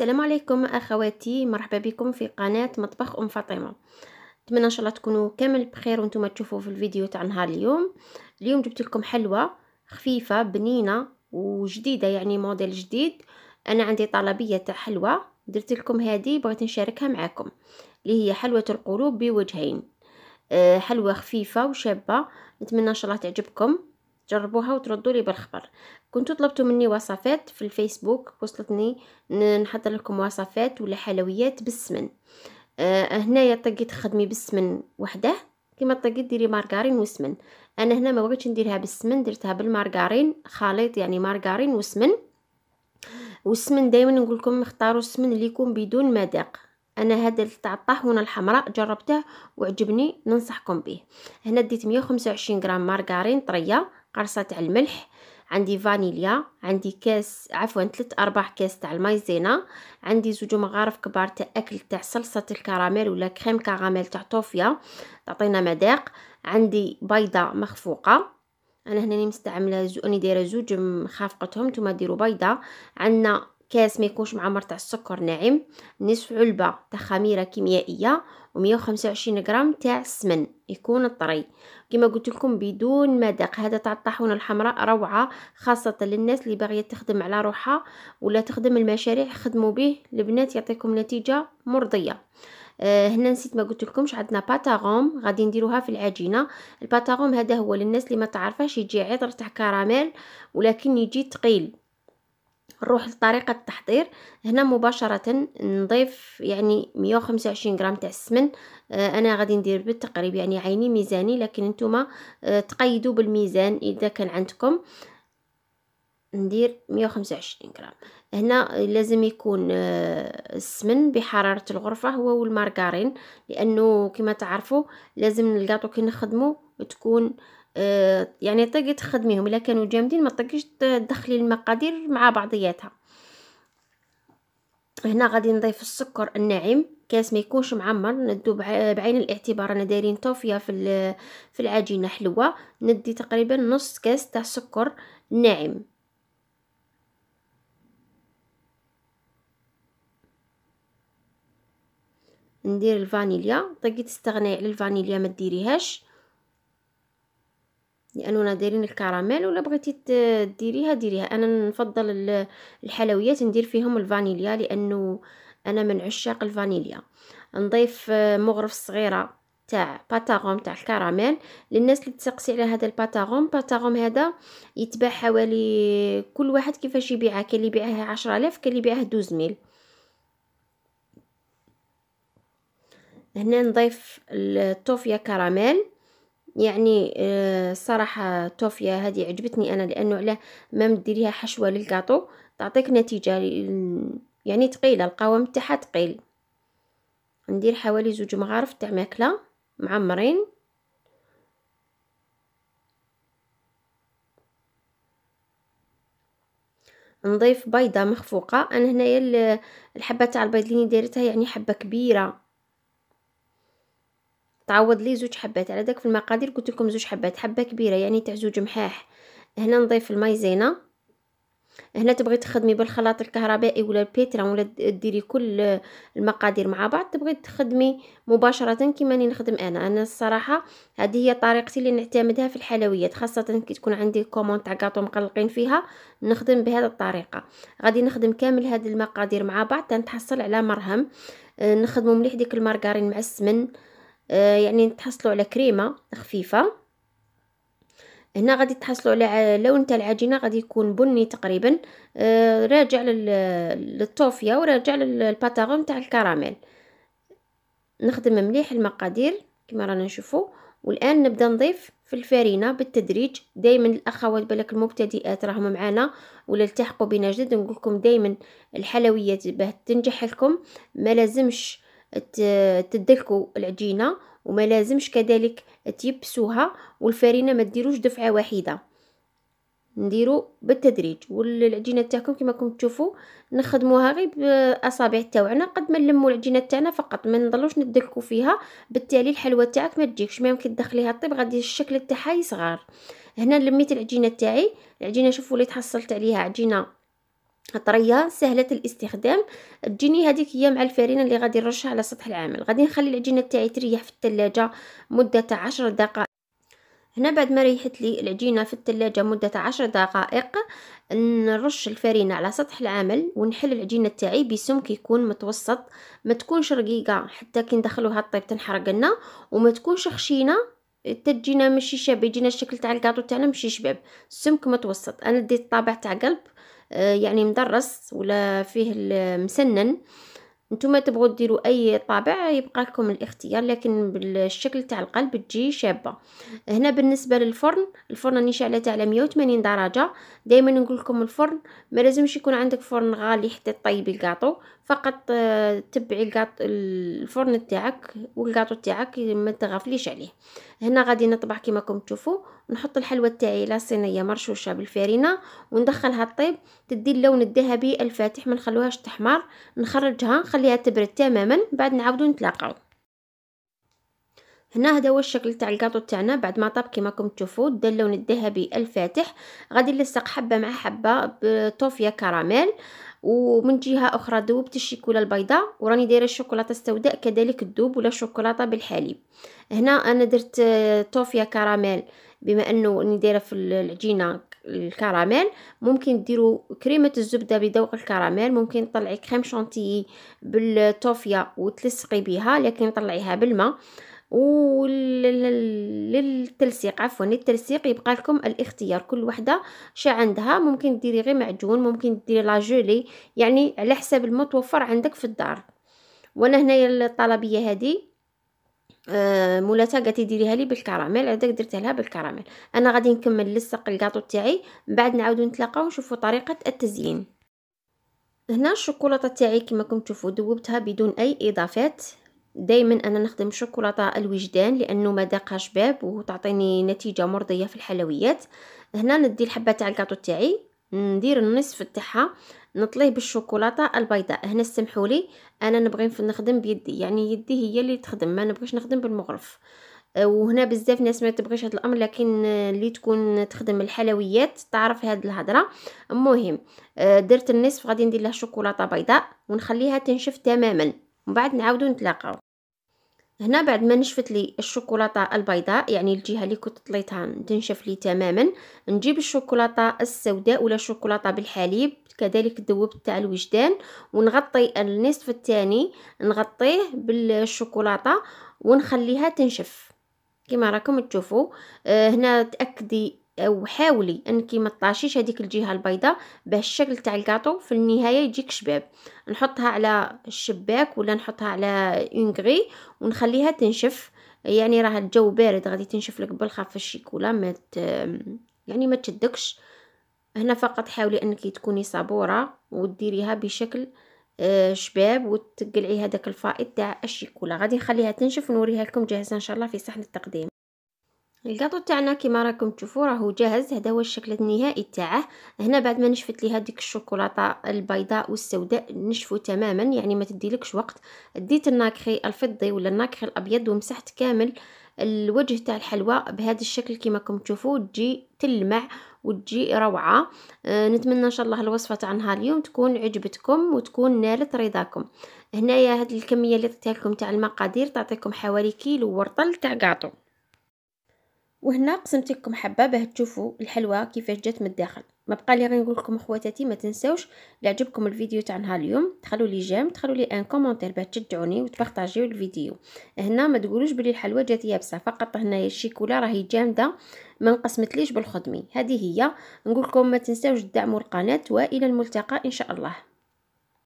السلام عليكم اخواتي مرحبا بكم في قناه مطبخ ام فاطمه نتمنى ان شاء الله تكونوا كامل بخير وانتم تشوفوا في الفيديو تاع نهار اليوم اليوم جبت لكم حلوه خفيفه بنينه وجديده يعني موديل جديد انا عندي طلبيه تاع حلوه درت لكم هذه بغيت نشاركها معاكم اللي هي حلوه القلوب بوجهين آه، حلوه خفيفه وشابه نتمنى ان شاء الله تعجبكم جربوها وتردوا لي بالخبر كنتو طلبتوا مني وصفات في الفيسبوك وصلتني نحضر لكم وصفات ولا حلويات بالسمن آه هنايا طقيت تخدمي بالسمن وحده كما طقيت ديري مارغارين وسمن انا هنا ما بغيتش نديرها بالسمن درتها بالمارغارين خليط يعني مارغارين وسمن والسمن دائما نقول لكم اختاروا السمن اللي يكون بدون مذاق انا هذا تاع الطاحونه الحمراء جربته وعجبني ننصحكم به هنا ديت 125 غرام مارغارين طريه قرصه تاع الملح عندي فانيليا عندي كاس عفوا ثلاث ارباع كاس تاع المايزينا عندي زوج مغارف كبار تاع اكل تاع صلصه الكراميل ولا كريم كراميل تاع طوفيا تعطينا مذاق عندي بيضه مخفوقه انا هنا مستعمله زو... اني دايره زوج مخافقتهم نتوما ديروا بيضه عندنا كاس ما يكونش معمر تاع السكر ناعم نصف علبه تاع خميره كيميائيه و125 غرام تاع السمن يكون طري كما قلت لكم بدون مذاق هذا تاع الطاحونه الحمراء روعه خاصه للناس اللي باغيه تخدم على روحها ولا تخدم المشاريع خدموا به البنات يعطيكم نتيجه مرضيه آه، هنا نسيت ما قلت لكمش عندنا باتاغوم غادي نديروها في العجينه الباتاغوم هذا هو للناس اللي ما تعرفش يجي عطر تاع كراميل ولكن يجي ثقيل نروح لطريقه التحضير هنا مباشره نضيف يعني 125 غرام تاع السمن آه، انا غادي ندير بالتقريب يعني عيني ميزاني لكن نتوما آه، تقيدوا بالميزان اذا كان عندكم ندير 125 غرام هنا لازم يكون آه، السمن بحراره الغرفه هو والمارغارين لانه كما تعرفوا لازم الكاطو كي نخدمه تكون آه، يعني طيقي تخدميهم الا كانوا جامدين ما طيقيش تدخلي المقادير مع بعضياتها هنا غادي نضيف السكر الناعم كاس ما يكونش معمر ندو بعين الاعتبار انا دايرين طوفيا في في العجينه حلوه ندي تقريبا نص كاس تاع سكر ناعم ندير الفانيليا طيقي تستغني على الفانيليا ما ديريهاش لاننا دايرين الكراميل ولا بغيتي ديريها ديريها انا نفضل الحلويات ندير فيهم الفانيليا لانه انا من عشاق الفانيليا نضيف آه، مغرف صغيره تاع باتاغوم تاع الكراميل للناس اللي تسقسي على هذا الباتاغوم باتاغوم هذا يتباع حوالي كل واحد كيفاش يبيعه كاين اللي يبيعه 10000 كاين اللي يبيعه 12000 هنا نضيف الطوفيا كراميل يعني الصراحة آه، توفيا هذه عجبتني أنا لأنه علاه ما مديريها حشوة للكاطو تعطيك نتيجة يعني تقيلة القوام تاعها تقيل ندير حوالي زوج مغارف تاع ماكلة معمرين نضيف بيضة مخفوقة أنا هنايا الحبة تاع البيض اللي درتها يعني حبة كبيرة تعوض لي زوج حبات على داك في المقادير قلت لكم زوج حبات حبه كبيره يعني تاع زوج محاح هنا نضيف المايزينا هنا تبغي تخدمي بالخلاط الكهربائي ولا البيترا ولا ديري كل المقادير مع بعض تبغي تخدمي مباشره كيما راني نخدم انا انا الصراحه هذه هي طريقتي اللي نعتمدها في الحلويات خاصه كي تكون عندي كومون تاع كاطو مقلقين فيها نخدم بهذه الطريقه غادي نخدم كامل هذه المقادير مع بعض تنتحصل على مرهم آه، نخدمو مليح ديك المارغرين مع السمن آه، يعني تحصلوا على كريمه خفيفه هنا غادي تحصلوا على لون تاع العجينه غادي يكون بني تقريبا آه، راجع للطوفيا وراجع للباتاغون تاع الكراميل نخدم مليح المقادير كما رانا نشوفوا والان نبدا نضيف في الفرينه بالتدريج دائما الاخوات بالك المبتدئات راهم معانا ولا التحقوا بنا جدد نقول لكم دائما الحلويات باه تنجح لكم ما لازمش تدلكوا العجينه وما لازمش كذلك تيبسوها والفرينه ما ديروش دفعه واحده نديرو بالتدريج والعجينه تاعكم كما راكم تشوفوا نخدموها غير باصابع تاعنا قد ما نلمو العجينه تاعنا فقط ما نضلوش ندلكو فيها بالتالي الحلوه تاعك ما تجيكش ما يمكن تدخليها الطيب غادي الشكل تاعها يصغر هنا لميت العجينه تاعي العجينه شوفوا اللي تحصلت عليها عجينه طريه سهله الاستخدام تجيني هذيك هي مع الفرينه اللي غادي نرشها على سطح العمل غادي نخلي العجينه تاعي تريح في الثلاجه مده عشر دقائق هنا بعد ما ريحت لي العجينه في الثلاجه مده عشر دقائق نرش الفرينه على سطح العمل ونحل العجينه تاعي بسمك يكون متوسط ما تكونش رقيقه حتى كي ندخلوها الطيب تنحرق لنا وما تكونش خشينه تجينا ماشي شاب يجينا الشكل تاع الكاطو تاعنا ماشي شباب السمك متوسط انا ديت الطابع تاع قلب آه، يعني مدرس ولا فيه المسنن نتوما تبغوا ديروا اي طابع يبقى لكم الاختيار لكن بالشكل تاع القلب تجي شابه هنا بالنسبه للفرن الفرن راني شعلته على 180 درجه دائما نقول لكم الفرن ما لازمش يكون عندك فرن غالي حتى طيبي الكاطو فقط آه، تبعي الكاط الفرن تاعك والكاطو تاعك ما تغفليش عليه هنا غادي نطبع كما راكم تشوفوا نحط الحلوى تاعي لا صينيه مرشوشه بالفارينه وندخلها الطيب تدي اللون الذهبي الفاتح ما نخلوهاش تحمر نخرجها نخليها تبرد تماما بعد نعاودو نتلاقاو هنا هذا هو الشكل تاع الكاطو تاعنا بعد ما طاب كيما راكم تشوفوا دا اللون الذهبي الفاتح غادي نلصق حبه مع حبه بطوفيا كراميل ومن جهه اخرى ذوبت الشيكولا البيضاء وراني دايره الشوكولاته السوداء كذلك الذوب ولا الشوكولاته بالحليب هنا انا درت طوفيا كراميل بما انه اني دايره في العجينه الكراميل ممكن ديروا كريمه الزبده بذوق الكراميل ممكن تطلعي كريم شانتيي بالتوفيا وتلصقي بها لكن طلعيها بالماء وللتلسيق عفوا للتلسيق يبقى لكم الاختيار كل وحده شا عندها ممكن ديري غير معجون ممكن ديري لا جولي يعني على حسب المتوفر عندك في الدار وانا هنايا الطلبيه هذه آه، مولاتها قالت لي ديريها لي بالكراميل هذاك درتها لها بالكراميل انا غادي نكمل نلصق الكاطو تاعي من بعد نعاودو نتلاقاو ونشوفو طريقه التزيين هنا الشوكولاته تاعي كما راكم تشوفوا ذوبتها بدون اي اضافات دائما انا نخدم شوكولاته الوجدان لانه مذاقها شباب وتعطيني نتيجه مرضيه في الحلويات هنا ندي الحبه تاع الكاطو تاعي ندير النصف تاعها نطليه بالشوكولاته البيضاء هنا سمحوا لي انا نبغي نخدم بيدي يعني يدي هي اللي تخدم ما نبغيش نخدم بالمغرف أه، وهنا بزاف ناس ما تبغيش هذا الامر لكن اللي تكون تخدم الحلويات تعرف هاد الهضره المهم أه، درت النصف غادي ندير لها شوكولاته بيضاء ونخليها تنشف تماما ومن بعد نعاودو نتلاقاو هنا بعد ما نشفت لي الشوكولاته البيضاء يعني الجهه اللي كنت طليتها تنشف لي تماما نجيب الشوكولاته السوداء ولا الشوكولاته بالحليب كذلك الدوب تاع الوجدان ونغطي النصف الثاني نغطيه بالشوكولاته ونخليها تنشف كما راكم تشوفوا آه، هنا تاكدي وحاولي انك ما تطاشيش هذيك الجهه البيضاء باش الشكل تاع الكاطو في النهايه يجيك شباب نحطها على الشباك ولا نحطها على اونغري ونخليها تنشف يعني راه الجو بارد غادي تنشف لك بالخف الشيكولا ما مت... يعني ما تشدكش هنا فقط حاولي انك تكوني صبوره وديريها بشكل آه، شباب وتقلعي هذاك الفائض تاع الشيكولا غادي نخليها تنشف ونوريها لكم جاهزه ان شاء الله في صحن التقديم الكاطو تاعنا كيما راكم تشوفوا راهو جاهز هذا هو الشكل النهائي تاعه هنا بعد ما نشفت لي هذيك الشوكولاته البيضاء والسوداء نشفوا تماما يعني ما تديلكش وقت ديت الناكري الفضي ولا الناكري الابيض ومسحت كامل الوجه تاع الحلوى بهذا الشكل كيما راكم تشوفوا تجي تلمع وتجي روعه أه نتمنى ان شاء الله الوصفه تاع نهار اليوم تكون عجبتكم وتكون نالت رضاكم هنايا هذه الكميه اللي عطيتها لكم تاع المقادير تعطيكم حوالي كيلو ورطل تاع قاطو وهنا قسمت لكم حبه باه تشوفوا الحلوه كيفاش جات من الداخل ما بقى لي غير نقول لكم خواتاتي ما تنساوش لعجبكم الفيديو تاع نهار اليوم تخلوا لي جيم تخلوا لي ان كومونتير باه تشجعوني وتبارطاجيو الفيديو هنا ما تقولوش بلي الحلوه جات يابسه فقط هنايا الشيكولا راهي جامده ما انقسمتليش بالخدمي هذه هي نقول لكم ما تنساوش تدعموا القناه والى الملتقى ان شاء الله